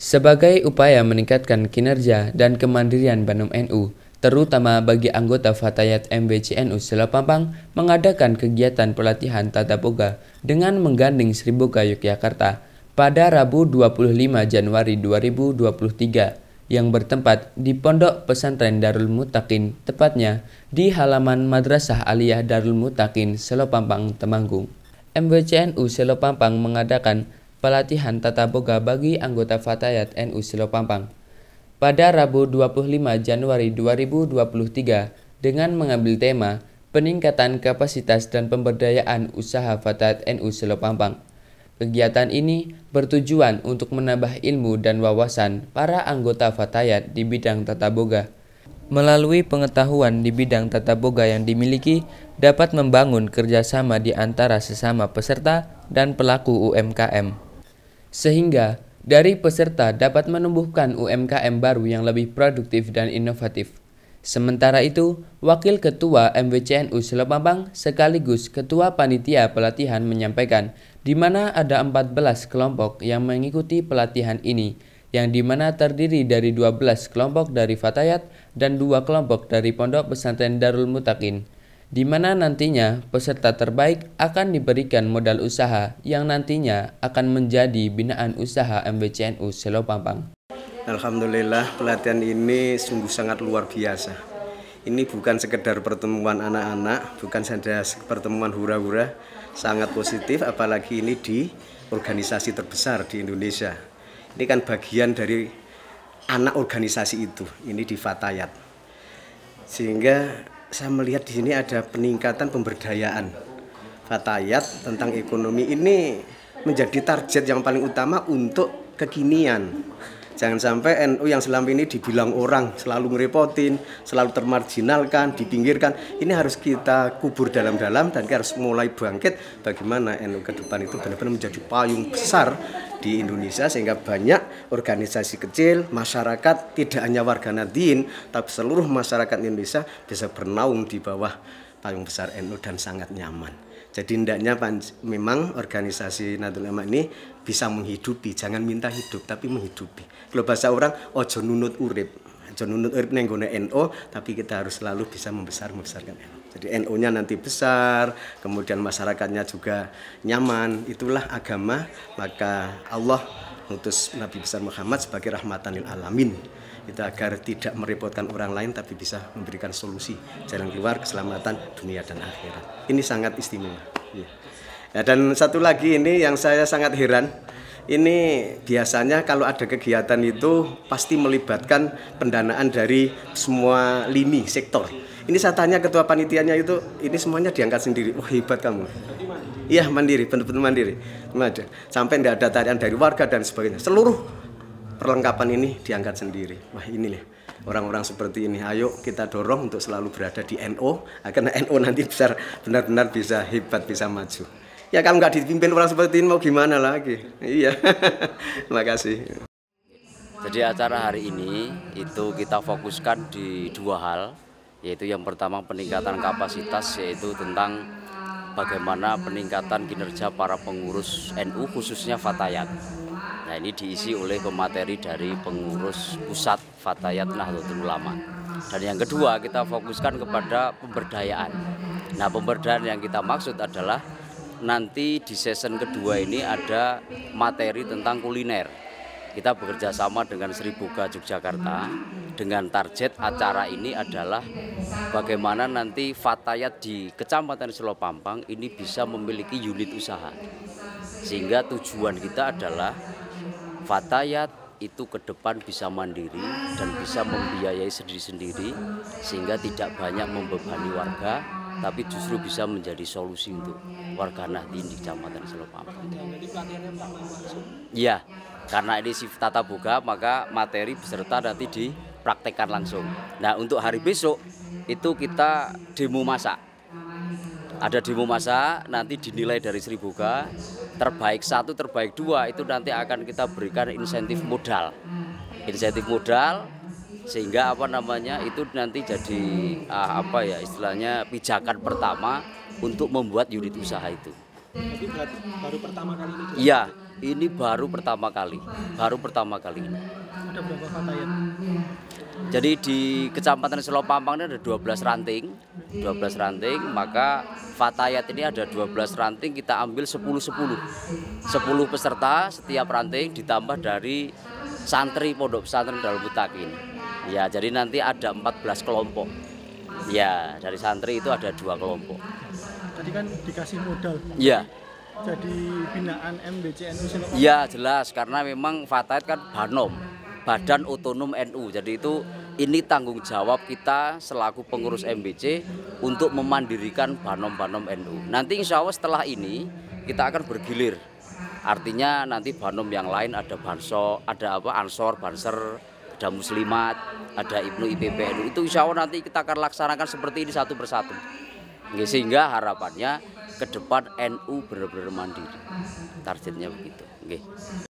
Sebagai upaya meningkatkan kinerja dan kemandirian Banum NU, terutama bagi anggota Fatayat MBCNU Selapampang mengadakan kegiatan pelatihan tata boga dengan menggandeng Sriboga Yogyakarta pada Rabu 25 Januari 2023 yang bertempat di Pondok Pesantren Darul Mutakin, tepatnya di halaman Madrasah Aliyah Darul Mutakin, Selopampang, Temanggung. MBCNU Selopampang mengadakan pelatihan tata boga bagi anggota Fatayat NU Silopampang. Pada Rabu 25 Januari 2023 dengan mengambil tema peningkatan kapasitas dan pemberdayaan usaha Fatayat NU Silopampang. Kegiatan ini bertujuan untuk menambah ilmu dan wawasan para anggota Fatayat di bidang tata boga. Melalui pengetahuan di bidang tata boga yang dimiliki, dapat membangun kerjasama di antara sesama peserta dan pelaku UMKM sehingga dari peserta dapat menumbuhkan UMKM baru yang lebih produktif dan inovatif. Sementara itu, Wakil Ketua MWCNU Selopambang sekaligus Ketua Panitia Pelatihan menyampaikan di mana ada 14 kelompok yang mengikuti pelatihan ini, yang di mana terdiri dari 12 kelompok dari Fatayat dan dua kelompok dari Pondok Pesantren Darul Mutakin di mana nantinya peserta terbaik akan diberikan modal usaha yang nantinya akan menjadi binaan usaha MBCNU Selopampang. Alhamdulillah pelatihan ini sungguh sangat luar biasa. Ini bukan sekedar pertemuan anak-anak, bukan saja pertemuan hura-hura, sangat positif apalagi ini di organisasi terbesar di Indonesia. Ini kan bagian dari anak organisasi itu, ini di Fatayat. Sehingga saya melihat di sini ada peningkatan pemberdayaan Fatayat tentang ekonomi ini menjadi target yang paling utama untuk kekinian. Jangan sampai NU yang selama ini dibilang orang selalu ngerepotin, selalu termarjinalkan, dipinggirkan. Ini harus kita kubur dalam-dalam dan kita harus mulai bangkit bagaimana NU ke depan itu benar-benar menjadi payung besar di Indonesia sehingga banyak organisasi kecil, masyarakat tidak hanya warga Nadine tapi seluruh masyarakat Indonesia bisa bernaung di bawah payung besar NU dan sangat nyaman. Jadi hendaknya memang organisasi Nadul Ulama ini bisa menghidupi, jangan minta hidup tapi menghidupi. Kalau bahasa orang ojo nunut urip. Ojo nunut urip ning NO, tapi kita harus selalu bisa membesar-membesarkan NO. Jadi no nya nanti besar, kemudian masyarakatnya juga nyaman. Itulah agama, maka Allah mutus Nabi besar Muhammad sebagai rahmatan lil alamin kita agar tidak merepotkan orang lain tapi bisa memberikan solusi jalan keluar keselamatan dunia dan akhirat ini sangat istimewa ya. Ya, dan satu lagi ini yang saya sangat heran ini biasanya kalau ada kegiatan itu pasti melibatkan pendanaan dari semua lini sektor. Ini saya tanya ketua panitianya itu, ini semuanya diangkat sendiri. Wah hebat kamu. Iya mandiri, benar-benar mandiri. Sampai tidak ada tarian dari warga dan sebagainya. Seluruh perlengkapan ini diangkat sendiri. Wah ini nih orang-orang seperti ini. Ayo kita dorong untuk selalu berada di NO, nah, Karena NO nanti besar benar-benar bisa hebat, bisa maju. Ya kalau nggak dipimpin orang seperti ini mau gimana lagi? Iya, terima kasih. Jadi acara hari ini itu kita fokuskan di dua hal, yaitu yang pertama peningkatan kapasitas yaitu tentang bagaimana peningkatan kinerja para pengurus NU khususnya Fatayat. Nah ini diisi oleh pemateri dari pengurus pusat Fatayat Nahdlatul Ulama. Dan yang kedua kita fokuskan kepada pemberdayaan. Nah pemberdayaan yang kita maksud adalah nanti di season kedua ini ada materi tentang kuliner. Kita bekerja sama dengan Seribuga Yogyakarta dengan target acara ini adalah bagaimana nanti Fatayat di Kecamatan Selopampang ini bisa memiliki unit usaha. Sehingga tujuan kita adalah Fatayat itu ke depan bisa mandiri dan bisa membiayai sendiri-sendiri sehingga tidak banyak membebani warga tapi justru bisa menjadi solusi untuk warga Nahdien di Kecamatan Selopampang. Iya, karena ini shift tata buka maka materi beserta nanti dipraktekkan langsung. Nah untuk hari besok itu kita demo masak. Ada demo masak nanti dinilai dari Sri Buka terbaik satu terbaik dua itu nanti akan kita berikan insentif modal insentif modal sehingga apa namanya itu nanti jadi uh, apa ya istilahnya pijakan pertama untuk membuat unit usaha itu. Jadi baru pertama kali ini? Iya, ini baru pertama kali, baru pertama kali ini. Ada berapa ya? Jadi di Kecamatan Selopampang ini ada 12 ranting, 12 ranting, maka Fatayat ini ada 12 ranting kita ambil 10 10. 10 peserta setiap ranting ditambah dari santri Pondok Pesantren Darul Butakin. Ya, jadi nanti ada 14 kelompok. Ya, dari santri itu ada dua kelompok. Tadi kan dikasih modal. Iya jadi binaan MBCNU Iya jelas karena memang fatayat kan Banom Badan Otonom NU. Jadi itu ini tanggung jawab kita selaku pengurus MBC untuk memandirikan banom-banom NU. Nanti insya Allah setelah ini kita akan bergilir. Artinya nanti banom yang lain ada banso, ada apa ansor, banser, ada muslimat, ada ibnu NU. Itu insya Allah nanti kita akan laksanakan seperti ini satu persatu. Sehingga harapannya ke depan NU benar-benar mandiri. Targetnya begitu. Oke.